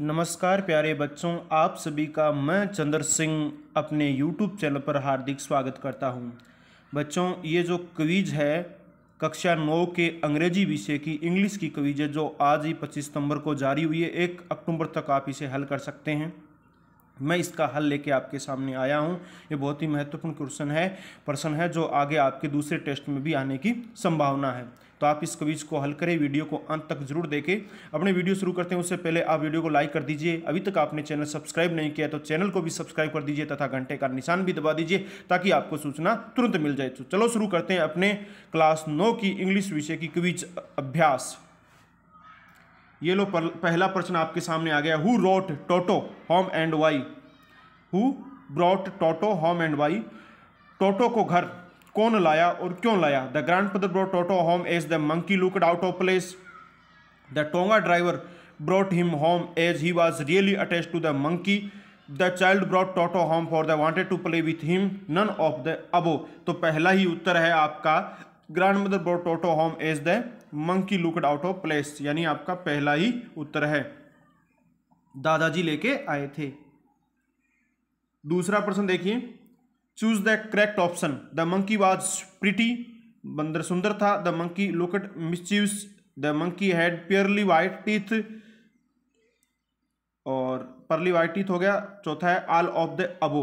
नमस्कार प्यारे बच्चों आप सभी का मैं चंद्र सिंह अपने यूट्यूब चैनल पर हार्दिक स्वागत करता हूं। बच्चों ये जो कवीज़ है कक्षा नौ के अंग्रेजी विषय की इंग्लिश की क्विज है जो आज ही 25 सितंबर को जारी हुई है एक अक्टूबर तक आप इसे हल कर सकते हैं मैं इसका हल लेके आपके सामने आया हूँ ये बहुत ही महत्वपूर्ण क्वेश्चन है प्रश्न है जो आगे आपके दूसरे टेस्ट में भी आने की संभावना है तो आप इस क्विज को हल करें वीडियो को अंत तक जरूर देखें अपने वीडियो शुरू करते हैं उससे पहले आप वीडियो को लाइक कर दीजिए अभी तक आपने चैनल सब्सक्राइब नहीं किया तो चैनल को भी सब्सक्राइब कर दीजिए तथा घंटे का निशान भी दबा दीजिए ताकि आपको सूचना तुरंत मिल जाए तो चलो शुरू करते हैं अपने क्लास नौ की इंग्लिश विषय की क्विज अभ्यास ये लो पर, पहला प्रश्न आपके सामने आ गया who brought Toto home and why who brought Toto home and why Toto को घर कौन लाया और क्यों लाया the grandfather brought Toto home as the monkey looked out of place the tonga driver brought him home as he was really attach to the monkey the child brought Toto home for the wanted to play with him none of the above तो पहला ही उत्तर है आपका grandmother brought Toto home as the monkey looked out of place यानी आपका पहला ही उत्तर है दादाजी लेके आए थे दूसरा प्रश्न देखिए choose the correct option the monkey was pretty बंदर सुंदर था the monkey looked mischievous the monkey had purely white teeth और परली वाइट टीथ हो गया चौथा है आल ऑफ द अबो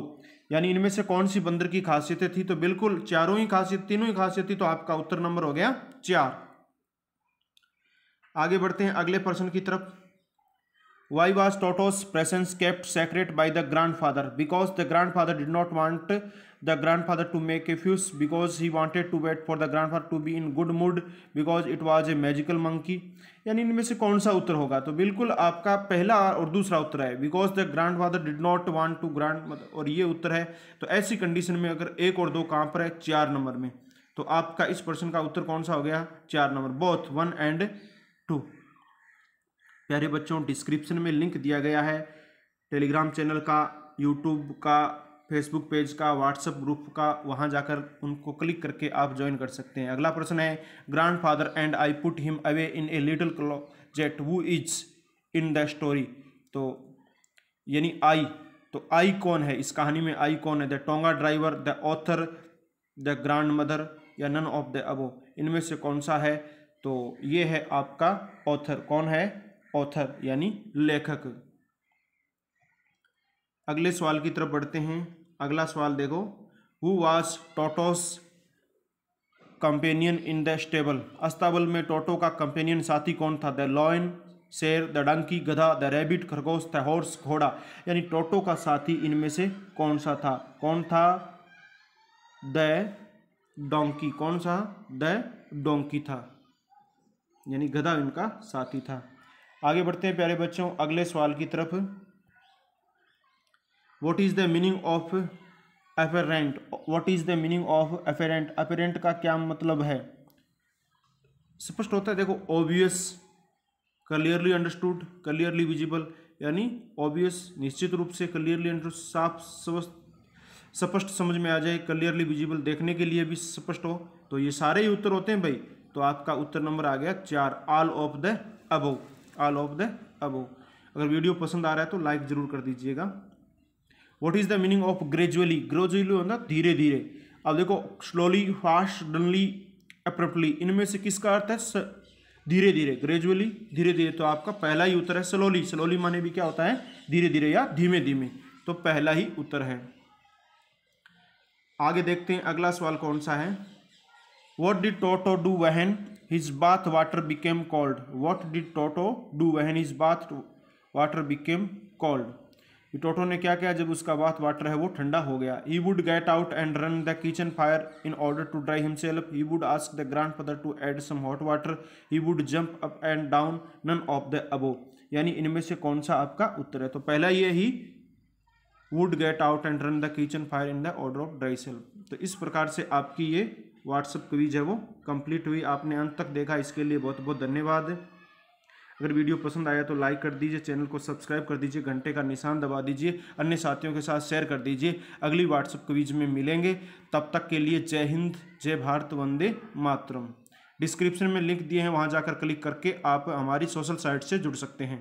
यानी इनमें से कौन सी बंदर की खासियतें थी तो बिल्कुल चारों ही खासियत तीनों ही खासियत थी तो आपका उत्तर नंबर हो गया चार आगे बढ़ते हैं अगले प्रश्न की तरफ why was Toto's presence kept secret by the grandfather because the grandfather did not want the grandfather to make a fuss because he wanted to wait for the grandfather to be in good mood because it was a magical monkey यानी इनमें से कौन सा उत्तर होगा तो बिल्कुल आपका पहला और दूसरा उत्तर है because the grandfather did not want to grand और ये उत्तर है तो ऐसी कंडीशन में अगर एक और दो कहाँ पर है चार नंबर में तो आपका इस प्रश्न का उत्तर कौन सा हो गया चार number both one and two प्यारे बच्चों डिस्क्रिप्शन में लिंक दिया गया है टेलीग्राम चैनल का यूट्यूब का फेसबुक पेज का व्हाट्सएप ग्रुप का वहां जाकर उनको क्लिक करके आप ज्वाइन कर सकते हैं अगला प्रश्न है grandfather and I put him away in a little jet who is in the story तो यानी आई तो आई कौन है इस कहानी में आई कौन है the tonga driver the author the grandmother या नन ऑफ द अबो इनमें से कौन सा है तो ये है आपका ऑथर कौन है ऑथर यानी लेखक अगले सवाल की तरफ बढ़ते हैं अगला सवाल देखो who was Toto's companion in the stable अस्ताबल में टोटो का कंपेनियन साथी कौन था द लॉयन शेर द डंकी गधा द रैबिट खरगोश द हॉर्स घोड़ा यानी टोटो का साथी इनमें से कौन सा था कौन था द डोंकी कौन सा द डोंकी था यानी गधा इनका साथी था आगे बढ़ते हैं प्यारे बच्चों अगले सवाल की तरफ what is the meaning of apparent what is the meaning of apparent apparent का क्या मतलब है स्पष्ट होता है देखो obvious clearly understood clearly visible यानी ऑब्वियस निश्चित रूप से क्लियरली साफ स्पष्ट समझ में आ जाए क्लियरली विजिबल देखने के लिए भी स्पष्ट हो तो ये सारे ही उत्तर होते हैं भाई तो आपका उत्तर नंबर आ गया चार all of the above all of the above अगर वीडियो पसंद आ रहा है तो लाइक जरूर कर दीजिएगा what is the meaning of gradually gradually होता धीरे धीरे अब देखो स्लोली फास्ट डनली अप्रप्टली इनमें से किसका अर्थ है धीरे धीरे ग्रेजुअली धीरे धीरे तो आपका पहला ही उत्तर है स्लोली स्लोली माने भी क्या होता है धीरे धीरे या धीमे धीमे तो पहला ही उत्तर है आगे देखते हैं अगला सवाल कौन सा है What did Toto do when his bath water became cold? What did Toto do when his bath water became cold? टोटो ने क्या किया जब उसका बाथ वाटर है वो ठंडा हो गया he would get out and run the kitchen fire in order to dry himself he would ask the grandfather to add some hot water he would jump up and down none of the above यानी इनमें से कौन सा आपका उत्तर है तो पहला ये he would get out and run the kitchen fire in the order of dry self तो इस प्रकार से आपकी ये व्हाट्सअप क्वीज है वो कंप्लीट हुई आपने अंत तक देखा इसके लिए बहुत बहुत धन्यवाद अगर वीडियो पसंद आया तो लाइक कर दीजिए चैनल को सब्सक्राइब कर दीजिए घंटे का निशान दबा दीजिए अन्य साथियों के साथ शेयर कर दीजिए अगली व्हाट्सअप क्वीज में मिलेंगे तब तक के लिए जय हिंद जय भारत वंदे मातरम डिस्क्रिप्शन में लिंक दिए हैं वहाँ जाकर क्लिक करके आप हमारी सोशल साइट से जुड़ सकते हैं